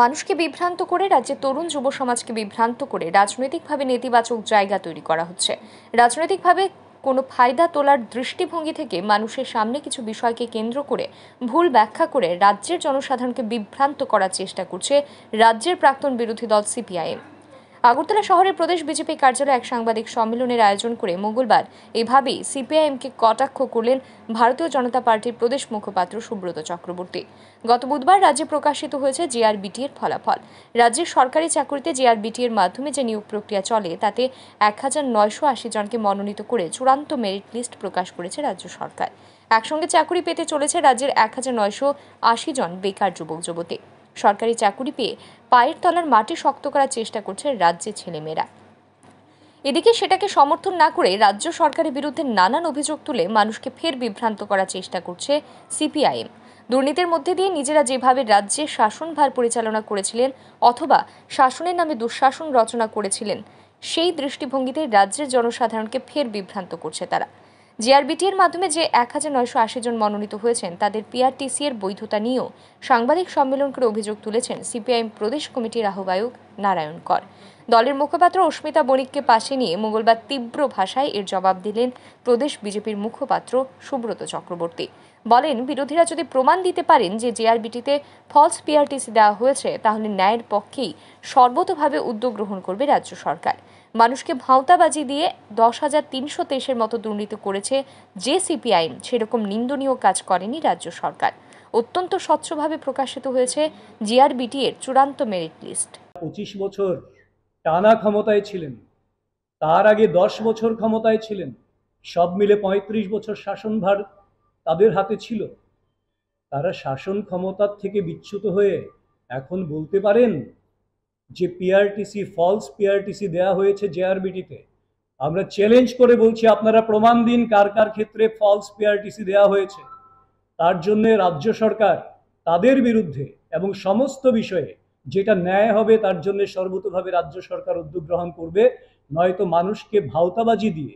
মানুষকে বিভ্রান্ত করে রাজ্যের তরুণ যুব সমাজকে বিভ্রান্ত করে রাজনৈতিকভাবে নেতিবাচক জায়গা তৈরি করা হচ্ছে রাজনৈতিকভাবে কোনো ফায়দা তোলার দৃষ্টিভঙ্গি থেকে মানুষের সামনে কিছু বিষয়কে কেন্দ্র করে ভুল ব্যাখ্যা করে রাজ্যের জনসাধারণকে বিভ্রান্ত করার চেষ্টা করছে রাজ্যের প্রাক্তন বিরোধী দল সিপিআইএম আগরতলা শহরের প্রদেশ বিজেপি কার্যালয়ে এক সাংবাদিক সম্মেলনের আয়োজন করে মঙ্গলবার এভাবেই সিপিআইএমকে কটাক্ষ করলেন ভারতীয় জনতা পার্টির প্রদেশ মুখপাত্র সুব্রত চক্রবর্তী গত বুধবার রাজ্যে প্রকাশিত হয়েছে জেআরবিটি এর ফলাফল রাজ্যের সরকারি চাকরিতে জেআরবিটি এর মাধ্যমে যে নিয়োগ প্রক্রিয়া চলে তাতে এক হাজার নয়শো আশি জনকে মনোনীত করে চূড়ান্ত মেরিট লিস্ট প্রকাশ করেছে রাজ্য সরকার একসঙ্গে চাকরি পেতে চলেছে রাজ্যের এক হাজার নয়শো আশি জন বেকার যুবক যুবতী সরকারি চাকুরি পেয়ে পায়ের তলার মাটি শক্ত করার চেষ্টা করছে রাজ্যে ছেলেমেয়েরা এদিকে সেটাকে সমর্থন না করে রাজ্য সরকারের বিরুদ্ধে নানান অভিযোগ তুলে মানুষকে ফের বিভ্রান্ত করার চেষ্টা করছে সিপিআইএম দুর্নীতির মধ্যে দিয়ে নিজেরা যেভাবে রাজ্যে শাসনভার পরিচালনা করেছিলেন অথবা শাসনের নামে দুঃশাসন রচনা করেছিলেন সেই দৃষ্টিভঙ্গিতে রাজ্যের জনসাধারণকে ফের বিভ্রান্ত করছে তারা এর মাধ্যমে যে এক হাজার নয়শো আশি জন মনোনীত হয়েছেন তাদের পিআরটিসি এর বৈধতা নিয়েও সাংবাদিক সম্মেলন করে অভিযোগ তুলেছেন সিপিআইএম প্রদেশ কমিটির আহ্বায়ক নারায়ণ কর দলের মুখপাত্র অস্মিতা বণিককে পাশে নিয়ে মঙ্গলবার তীব্র ভাষায় এর জবাব দিলেন প্রদেশ বিজেপির মুখপাত্র সুব্রত চক্রবর্তী বলেন বিরোধীরা যদি প্রমাণ দিতে পারেন যে জেআরবিটিতে ফলস পিআরটিসি দেওয়া হয়েছে তাহলে ন্যায়ের পক্ষেই সর্বতভাবে উদ্যোগ গ্রহণ করবে রাজ্য সরকার মানুষকে ভাওতাবাজি দিয়ে দশ হাজার তিনশো তেইশের মতো দুর্নীতি করেছে যে সিপিআইএম সেরকম নিন্দনীয় কাজ করেনি রাজ্য সরকার অত্যন্ত স্বচ্ছভাবে প্রকাশিত হয়েছে জিআরবিটি এর চূড়ান্ত মেরিট লিস্ট পঁচিশ বছর টানা ক্ষমতায় ছিলেন তার আগে দশ বছর ক্ষমতায় ছিলেন সব মিলে পঁয়ত্রিশ বছর শাসনভার তাদের হাতে ছিল তারা শাসন ক্ষমতার থেকে বিচ্যুত হয়ে এখন বলতে পারেন যে পিআরটিসি ফলস পিআরটিসি দেয়া হয়েছে জেআরবিটিতে আমরা চ্যালেঞ্জ করে বলছি আপনারা প্রমাণ দিন কার কার ক্ষেত্রে ফলস পিআরটিসি দেয়া হয়েছে তার জন্য রাজ্য সরকার তাদের বিরুদ্ধে এবং সমস্ত বিষয়ে যেটা ন্যায় হবে তার জন্য সর্বতভাবে রাজ্য সরকার উদ্যোগ গ্রহণ করবে নয়তো মানুষকে ভাওতাবাজি দিয়ে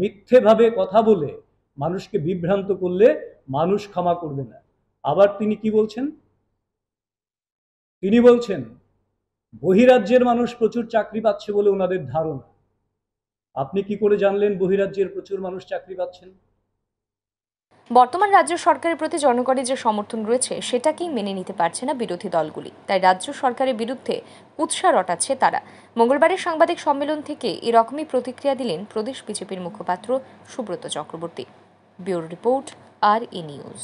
মিথ্যেভাবে কথা বলে মানুষকে বিভ্রান্ত করলে মানুষ ক্ষমা করবে না আবার তিনি কি বলছেন তিনি বলছেন বহিরাজ্যের মানুষ প্রচুর চাকরি পাচ্ছে বলে ওনাদের ধারণা আপনি কি করে জানলেন বহিরাজ্যের প্রচুর মানুষ চাকরি পাচ্ছেন বর্তমান রাজ্য সরকারের প্রতি জনগণের যে সমর্থন রয়েছে সেটাকেই মেনে নিতে পারছে না বিরোধী দলগুলি তাই রাজ্য সরকারের বিরুদ্ধে উৎসাহ রটাচ্ছে তারা মঙ্গলবারের সাংবাদিক সম্মেলন থেকে এরকমই প্রতিক্রিয়া দিলেন প্রদেশ বিজেপির মুখপাত্র Subrata Chakraborty bureau report R E news